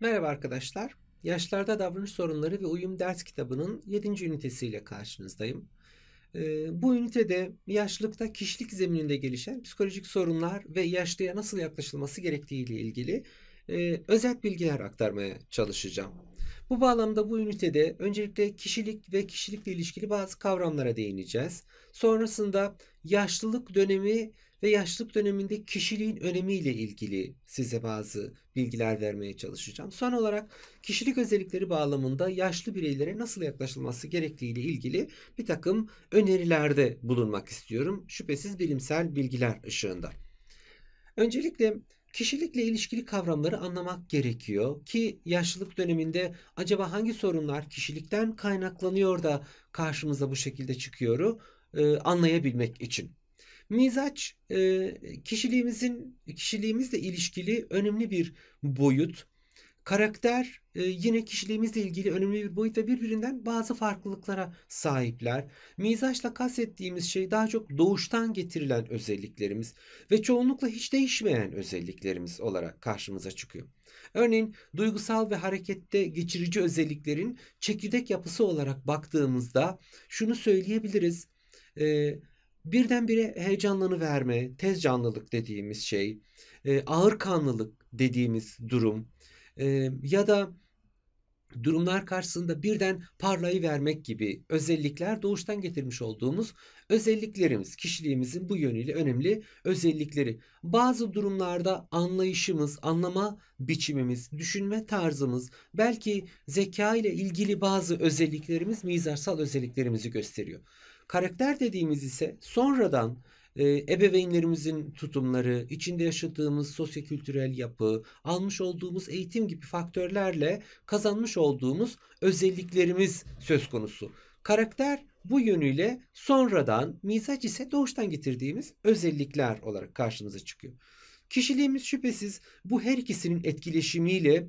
Merhaba arkadaşlar. Yaşlarda Davranış Sorunları ve Uyum ders kitabının 7. ünitesiyle karşınızdayım. Ee, bu ünitede yaşlılıkta kişilik zemininde gelişen psikolojik sorunlar ve yaşlıya nasıl yaklaşılması gerektiği ile ilgili e, özet bilgiler aktarmaya çalışacağım. Bu bağlamda bu ünitede öncelikle kişilik ve kişilikle ilişkili bazı kavramlara değineceğiz. Sonrasında yaşlılık dönemi ve yaşlılık döneminde kişiliğin önemiyle ilgili size bazı bilgiler vermeye çalışacağım. Son olarak kişilik özellikleri bağlamında yaşlı bireylere nasıl yaklaşılması gerektiğiyle ilgili bir takım önerilerde bulunmak istiyorum. Şüphesiz bilimsel bilgiler ışığında. Öncelikle Kişilikle ilişkili kavramları anlamak gerekiyor ki yaşlılık döneminde acaba hangi sorunlar kişilikten kaynaklanıyor da karşımıza bu şekilde çıkıyor e, anlayabilmek için. Mizaç e, kişiliğimizin kişiliğimizle ilişkili önemli bir boyut. Karakter e, yine kişiliğimizle ilgili önemli bir boyut ve birbirinden bazı farklılıklara sahipler. Mizaçla kastettiğimiz şey daha çok doğuştan getirilen özelliklerimiz ve çoğunlukla hiç değişmeyen özelliklerimiz olarak karşımıza çıkıyor. Örneğin duygusal ve harekette geçirici özelliklerin çekirdek yapısı olarak baktığımızda şunu söyleyebiliriz. E, birdenbire heyecanlanıverme, tez canlılık dediğimiz şey, e, ağır kanlılık dediğimiz durum, ya da durumlar karşısında birden parlayı vermek gibi özellikler doğuştan getirmiş olduğumuz özelliklerimiz, kişiliğimizin bu yönüyle önemli özellikleri. Bazı durumlarda anlayışımız, anlama biçimimiz, düşünme tarzımız, belki zeka ile ilgili bazı özelliklerimiz mizarsal özelliklerimizi gösteriyor. Karakter dediğimiz ise sonradan e, ebeveynlerimizin tutumları, içinde yaşadığımız sosyokültürel yapı, almış olduğumuz eğitim gibi faktörlerle kazanmış olduğumuz özelliklerimiz söz konusu. Karakter bu yönüyle sonradan, mizaç ise doğuştan getirdiğimiz özellikler olarak karşımıza çıkıyor. Kişiliğimiz şüphesiz bu her ikisinin etkileşimiyle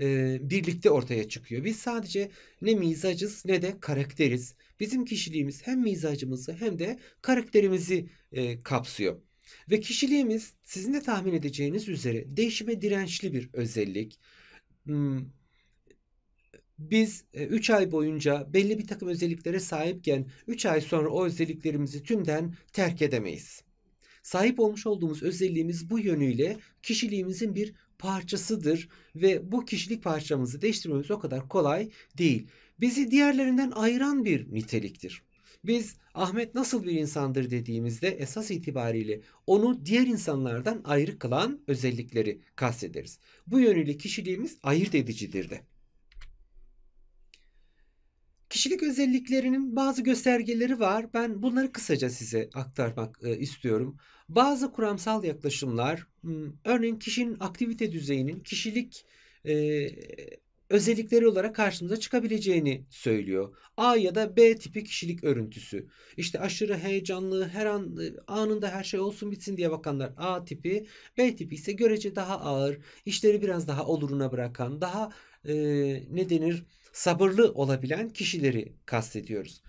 e, birlikte ortaya çıkıyor. Biz sadece ne mizacız ne de karakteriz bizim kişiliğimiz hem mizacımızı hem de karakterimizi e, kapsıyor. Ve kişiliğimiz sizin de tahmin edeceğiniz üzere değişime dirençli bir özellik. Hmm. Biz 3 e, ay boyunca belli bir takım özelliklere sahipken 3 ay sonra o özelliklerimizi tümden terk edemeyiz. Sahip olmuş olduğumuz özelliğimiz bu yönüyle kişiliğimizin bir parçasıdır ve bu kişilik parçamızı değiştirmemiz o kadar kolay değil bizi diğerlerinden ayıran bir niteliktir. Biz Ahmet nasıl bir insandır dediğimizde esas itibariyle onu diğer insanlardan ayrı kılan özellikleri kastederiz. Bu yönüyle kişiliğimiz ayırt edicidir de. Kişilik özelliklerinin bazı göstergeleri var. Ben bunları kısaca size aktarmak e, istiyorum. Bazı kuramsal yaklaşımlar, hmm, örneğin kişinin aktivite düzeyinin kişilik e, özellikleri olarak karşımıza çıkabileceğini söylüyor. A ya da B tipi kişilik örüntüsü. İşte aşırı heyecanlı, her an e, anında her şey olsun bitsin diye bakanlar A tipi, B tipi ise görece daha ağır, işleri biraz daha oluruna bırakan, daha e, ne denir sabırlı olabilen kişileri kastediyoruz.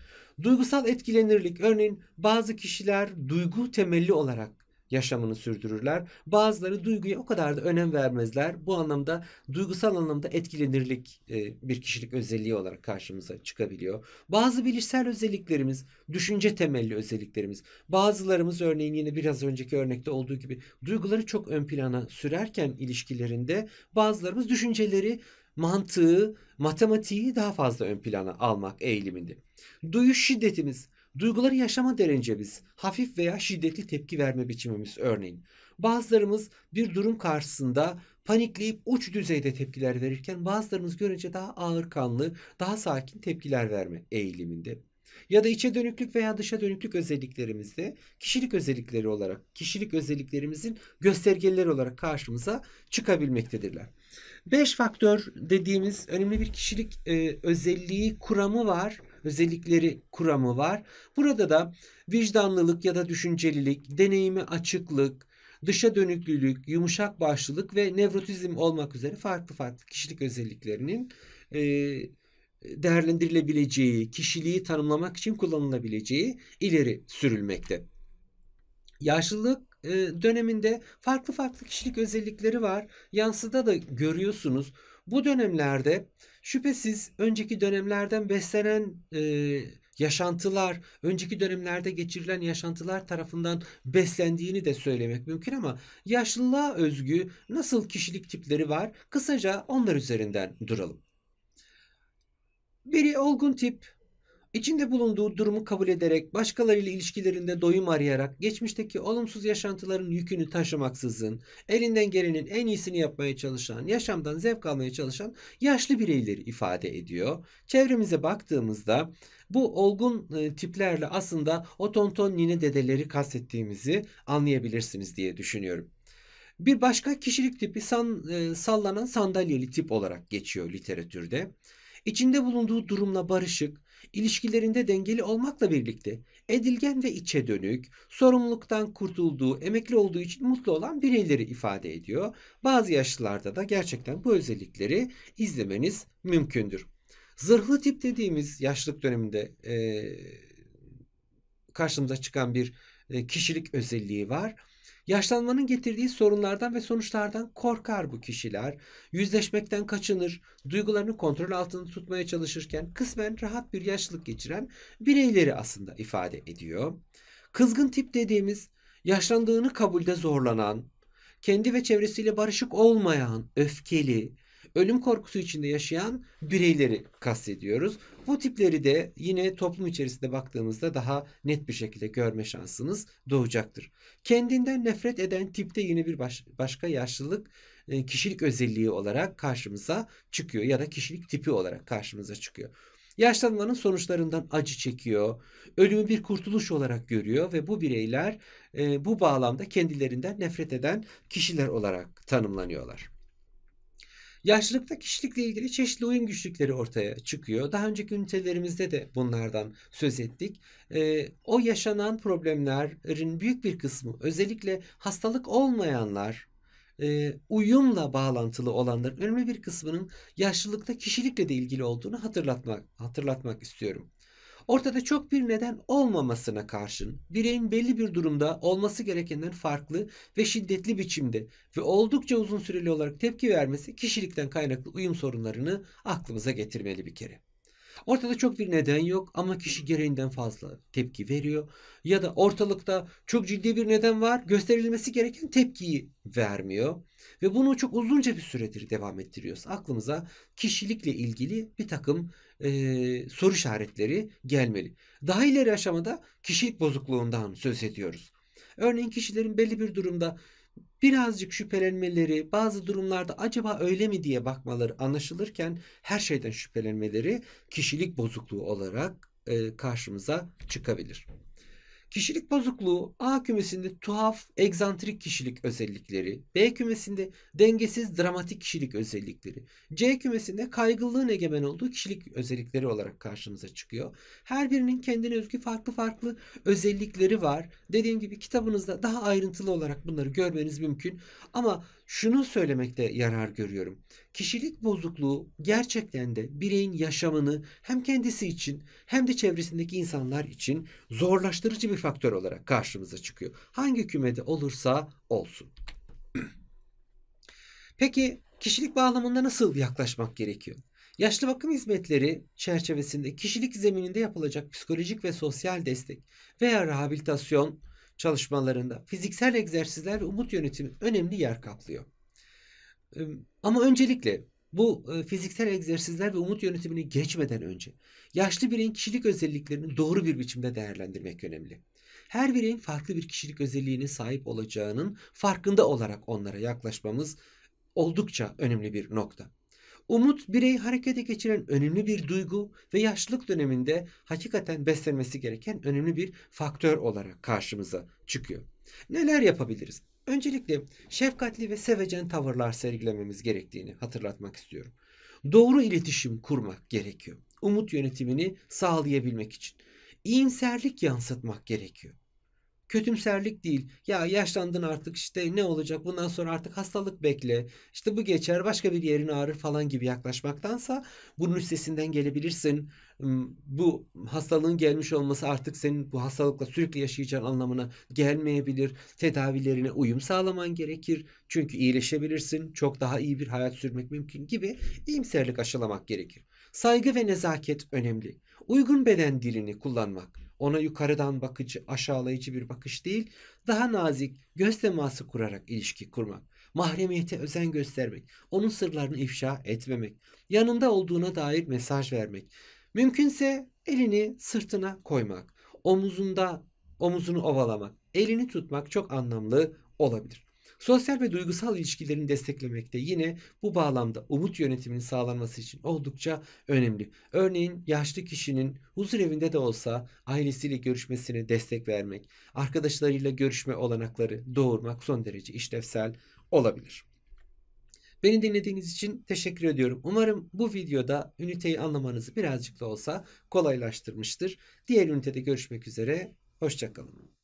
Duygusal etkilenirlik örneğin bazı kişiler duygu temelli olarak yaşamını sürdürürler. Bazıları duyguya o kadar da önem vermezler. Bu anlamda duygusal anlamda etkilenirlik e, bir kişilik özelliği olarak karşımıza çıkabiliyor. Bazı bilişsel özelliklerimiz, düşünce temelli özelliklerimiz. Bazılarımız örneğin yine biraz önceki örnekte olduğu gibi duyguları çok ön plana sürerken ilişkilerinde bazılarımız düşünceleri mantığı, matematiği daha fazla ön plana almak eğiliminde. Duyuş şiddetimiz Duyguları yaşama derecemiz, hafif veya şiddetli tepki verme biçimimiz örneğin. Bazılarımız bir durum karşısında panikleyip uç düzeyde tepkiler verirken bazılarımız görünce daha ağır kanlı, daha sakin tepkiler verme eğiliminde. Ya da içe dönüklük veya dışa dönüklük özelliklerimizde kişilik özellikleri olarak, kişilik özelliklerimizin göstergeleri olarak karşımıza çıkabilmektedirler. Beş faktör dediğimiz önemli bir kişilik e, özelliği kuramı var özellikleri kuramı var. Burada da vicdanlılık ya da düşüncelilik, deneyimi açıklık, dışa dönüklülük, yumuşak başlılık ve nevrotizm olmak üzere farklı farklı kişilik özelliklerinin e, değerlendirilebileceği, kişiliği tanımlamak için kullanılabileceği ileri sürülmekte. Yaşlılık döneminde farklı farklı kişilik özellikleri var. Yansıda da görüyorsunuz. Bu dönemlerde Şüphesiz önceki dönemlerden beslenen e, yaşantılar, önceki dönemlerde geçirilen yaşantılar tarafından beslendiğini de söylemek mümkün ama yaşlılığa özgü nasıl kişilik tipleri var? Kısaca onlar üzerinden duralım. Biri olgun tip, İçinde bulunduğu durumu kabul ederek, başkalarıyla ilişkilerinde doyum arayarak, geçmişteki olumsuz yaşantıların yükünü taşımaksızın, elinden gelenin en iyisini yapmaya çalışan, yaşamdan zevk almaya çalışan yaşlı bireyleri ifade ediyor. Çevremize baktığımızda bu olgun e, tiplerle aslında o tonton nine dedeleri kastettiğimizi anlayabilirsiniz diye düşünüyorum. Bir başka kişilik tipi san, e, sallanan sandalyeli tip olarak geçiyor literatürde. İçinde bulunduğu durumla barışık, ilişkilerinde dengeli olmakla birlikte edilgen ve içe dönük, sorumluluktan kurtulduğu, emekli olduğu için mutlu olan bireyleri ifade ediyor. Bazı yaşlılarda da gerçekten bu özellikleri izlemeniz mümkündür. Zırhlı tip dediğimiz yaşlılık döneminde e, karşımıza çıkan bir e, kişilik özelliği var. Yaşlanmanın getirdiği sorunlardan ve sonuçlardan korkar bu kişiler. Yüzleşmekten kaçınır, duygularını kontrol altında tutmaya çalışırken kısmen rahat bir yaşlılık geçiren bireyleri aslında ifade ediyor. Kızgın tip dediğimiz yaşlandığını kabulde zorlanan, kendi ve çevresiyle barışık olmayan, öfkeli, ölüm korkusu içinde yaşayan bireyleri kastediyoruz. Bu tipleri de yine toplum içerisinde baktığımızda daha net bir şekilde görme şansınız doğacaktır. Kendinden nefret eden tipte yine bir baş, başka yaşlılık e, kişilik özelliği olarak karşımıza çıkıyor ya da kişilik tipi olarak karşımıza çıkıyor. Yaşlanmanın sonuçlarından acı çekiyor. Ölümü bir kurtuluş olarak görüyor ve bu bireyler e, bu bağlamda kendilerinden nefret eden kişiler olarak tanımlanıyorlar. Yaşlılıkta kişilikle ilgili çeşitli uyum güçlükleri ortaya çıkıyor. Daha önceki ünitelerimizde de bunlardan söz ettik. E, o yaşanan problemlerin büyük bir kısmı özellikle hastalık olmayanlar e, uyumla bağlantılı olanların önemli bir kısmının yaşlılıkta kişilikle de ilgili olduğunu hatırlatmak hatırlatmak istiyorum. Ortada çok bir neden olmamasına karşın bireyin belli bir durumda olması gerekenden farklı ve şiddetli biçimde ve oldukça uzun süreli olarak tepki vermesi kişilikten kaynaklı uyum sorunlarını aklımıza getirmeli bir kere. Ortada çok bir neden yok ama kişi gereğinden fazla tepki veriyor. Ya da ortalıkta çok ciddi bir neden var gösterilmesi gereken tepkiyi vermiyor. Ve bunu çok uzunca bir süredir devam ettiriyoruz. Aklımıza kişilikle ilgili bir takım e, soru işaretleri gelmeli. Daha ileri aşamada kişilik bozukluğundan söz ediyoruz. Örneğin kişilerin belli bir durumda birazcık şüphelenmeleri, bazı durumlarda acaba öyle mi diye bakmaları anlaşılırken her şeyden şüphelenmeleri kişilik bozukluğu olarak karşımıza çıkabilir. Kişilik bozukluğu A kümesinde tuhaf, egzantrik kişilik özellikleri, B kümesinde dengesiz, dramatik kişilik özellikleri, C kümesinde kaygılılığın egemen olduğu kişilik özellikleri olarak karşımıza çıkıyor. Her birinin kendine özgü farklı farklı özellikleri var. Dediğim gibi kitabınızda daha ayrıntılı olarak bunları görmeniz mümkün. Ama şunu söylemekte yarar görüyorum. Kişilik bozukluğu gerçekten de bireyin yaşamını hem kendisi için hem de çevresindeki insanlar için zorlaştırıcı bir faktör olarak karşımıza çıkıyor. Hangi kümede olursa olsun. Peki kişilik bağlamında nasıl yaklaşmak gerekiyor? Yaşlı bakım hizmetleri çerçevesinde kişilik zemininde yapılacak psikolojik ve sosyal destek veya rehabilitasyon çalışmalarında fiziksel egzersizler ve umut yönetimi önemli yer kaplıyor. Ama öncelikle bu e, fiziksel egzersizler ve umut yönetimini geçmeden önce yaşlı bireyin kişilik özelliklerini doğru bir biçimde değerlendirmek önemli. Her bireyin farklı bir kişilik özelliğine sahip olacağının farkında olarak onlara yaklaşmamız oldukça önemli bir nokta. Umut bireyi harekete geçiren önemli bir duygu ve yaşlılık döneminde hakikaten beslenmesi gereken önemli bir faktör olarak karşımıza çıkıyor. Neler yapabiliriz? Öncelikle şefkatli ve sevecen tavırlar sergilememiz gerektiğini hatırlatmak istiyorum. Doğru iletişim kurmak gerekiyor. Umut yönetimini sağlayabilmek için. İyimserlik yansıtmak gerekiyor kötümserlik değil. Ya yaşlandın artık işte ne olacak bundan sonra artık hastalık bekle. İşte bu geçer başka bir yerin ağrır falan gibi yaklaşmaktansa bunun üstesinden gelebilirsin. Hmm, bu hastalığın gelmiş olması artık senin bu hastalıkla sürekli yaşayacağın anlamına gelmeyebilir. Tedavilerine uyum sağlaman gerekir. Çünkü iyileşebilirsin. Çok daha iyi bir hayat sürmek mümkün gibi iyimserlik aşılamak gerekir. Saygı ve nezaket önemli. Uygun beden dilini kullanmak ona yukarıdan bakıcı, aşağılayıcı bir bakış değil, daha nazik göz teması kurarak ilişki kurmak, mahremiyete özen göstermek, onun sırlarını ifşa etmemek, yanında olduğuna dair mesaj vermek, mümkünse elini sırtına koymak, omuzunda omuzunu ovalamak, elini tutmak çok anlamlı olabilir. Sosyal ve duygusal ilişkilerini desteklemek de yine bu bağlamda umut yönetiminin sağlanması için oldukça önemli. Örneğin yaşlı kişinin huzur evinde de olsa ailesiyle görüşmesine destek vermek, arkadaşlarıyla görüşme olanakları doğurmak son derece işlevsel olabilir. Beni dinlediğiniz için teşekkür ediyorum. Umarım bu videoda üniteyi anlamanızı birazcık da olsa kolaylaştırmıştır. Diğer ünitede görüşmek üzere. Hoşçakalın.